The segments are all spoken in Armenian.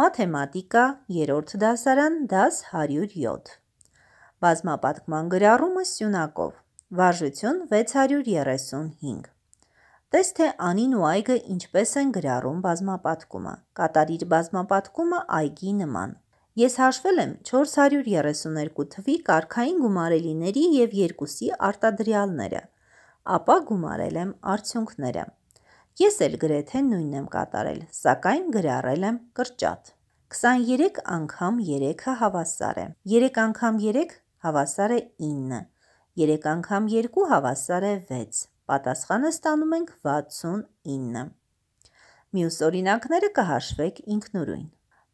Մաթեմատիկա, երորդ դասարան, դաս 107։ Բազմապատկման գրառումը սյունակով, վարժություն 635։ Տես թե անին ու այգը ինչպես են գրառում բազմապատկումը։ Կատարիր բազմապատկումը այգի նման։ Ես հաշվել եմ 432 թվի կարքային գումարելիների և երկուսի արտադրյալները, ապա գումարել եմ արդյունքները։ Ես էլ գրեթե նույնն եմ կատարել, սակայն գրառել եմ կրճատ։ 23 անգամ 3-ը հա հավասար է։ 3 անգամ 3 հավասար է 9։ 3 անգամ 2 հավասար է 6։ Պատասխանը ստանում ենք 69։ Մյուս օրինակները կհաշվեք ինքնուրույն։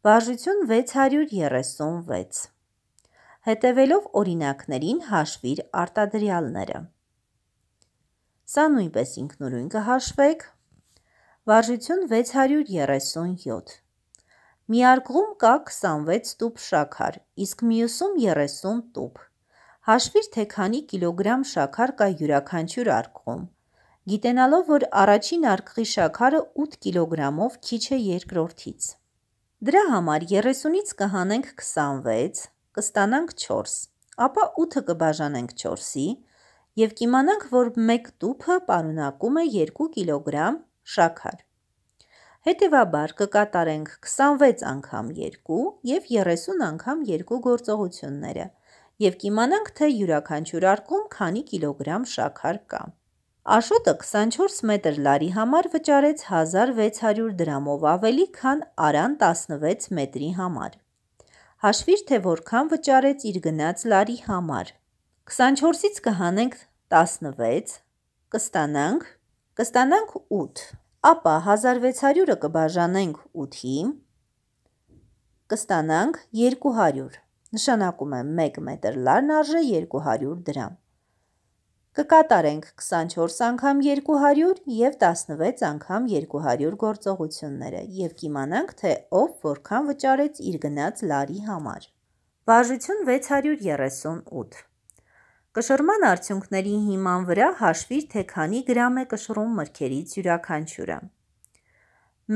Բաժություն 636։ Հետևելով օրինակներին հաշվիր արտադրյալները։ Սա նույնպես ինքնուրույն կհաշվեք վարժություն 637։ Մի արգում կա 26 տուփ շաքար, իսկ մյուսում 30 տուփ։ Հաշվիր, թե քանի կիլոգրամ շաքար կա յուրաքանչյուր արգում։ Գիտենալով, որ առաջին արկղի շաքարը 8 կիլոգրամով քիչ է երկրորդից։ Դրա համար 30-ից կհանենք 26, կստանանք 4, ապա 8-ը կբաժանենք 4-ի, եւ կիմանանք, որ 1 տուփը պարունակում է 2 կիլոգրամ Շաքար Հետևաբար կկատարենք 26 անգամ 2 և 30 անգամ 2 գործողությունները և կիմանանք, թե յուրաքանչյուր արկում քանի կիլոգրամ շաքար կա։ Աշոտը 24 մետր լարի համար վճարեց 1600 դրամով ավելի, քան արան 16 մետրի համար։ Հաշվիր, թե որքան վճարեց իր գնած լարի համար։ 24-ից կհանենք 16, կստանանք կստանանք 8, ապա 1600-ը կբաժանենք 8-ի, կստանանք 200, նշանակում է 1 մետր լարն արժե 200 դրամ։ Կկատարենք 24 անգամ 200 և 16 անգամ 200 գործողությունները և կիմանանք, թե ով որքան վճարեց իր գնած լարի համար։ Բաժություն 638 Կշռման արդյունքների հիման վրա հաշվիր, թե քանի գրամ է կշռում մրգերից յուրաքանչյուրը։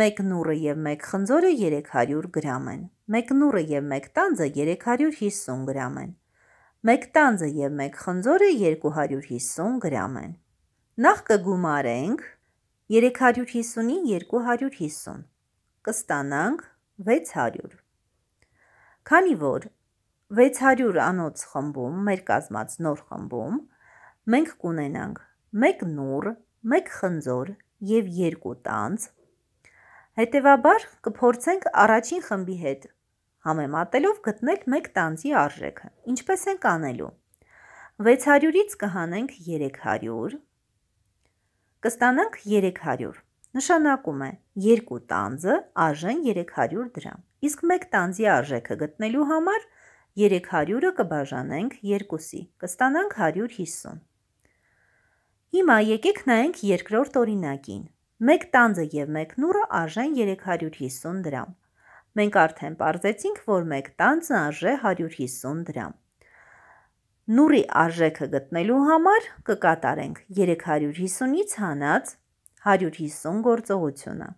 Մեկ նուռը եւ մեկ խնձորը 300 գրամ են։ Մեկ նուռը եւ մեկ տանձը 350 գրամ են։ Մեկ տանձը եւ մեկ խնձորը 250 գրամ են։ Նախ կգումարենք 350-ի 250։ Կստանանք 600։ Քանի որ 600 անոց խմբում, մեր կազմած նոր խմբում մենք կունենանք մեկ նուռ, մեկ խնձոր եւ երկու տանց։ Հետևաբար կփորձենք առաջին խմբի հետ համեմատելով գտնել մեկ տանցի արժեքը։ Ինչպես ենք անելու։ 600-ից կհանենք 300, կստանանք 300։ Նշանակում է երկու տանձը արժեն 300 դրամ։ Իսկ մեկ տանձի արժեքը գտնելու համար 1 300-ը կբաժանենք 2-ի, կստանանք 150։ Հիմա եկեք նայենք երկրորդ օրինակին։ Մեկ տանձը եւ մեկ նուրը արժեն 350 դրամ։ Մենք արդեն ողջացինք, որ մեկ տանձը արժե 150 դրամ։ Նուրի արժեքը գտնելու համար կկատարենք 350-ից հանած 150 գործողությունը։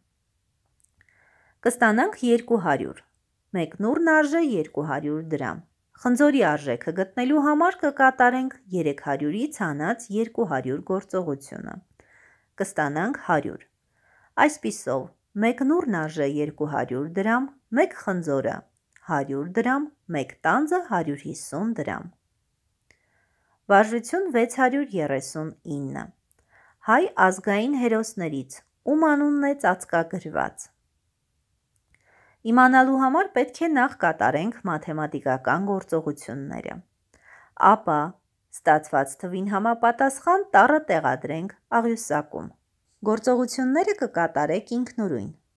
Կստանանք 200, մեկնուրն արժե 200 դրամ։ Խնձորի արժեքը գտնելու համար կկատարենք 300-ի ցանած 200 գործողությունը։ Կստանանք 100։ Այսպիսով, մեկնուրն արժե 200 դրամ, մեկ խնձորը 100 դրամ, մեկ տանձը 150 դրամ։ Վարժություն 639։ Հայ ազգային հերոսներից ում անունն է ծածկագրված։ Իմանալու համար պետք է նախ կատարենք մաթեմատիկական գործողությունները։ Ապա ստացված թվին համապատասխան տառը տեղադրենք աղյուսակում։ Գործողությունները կկատարեք ինքնուրույն,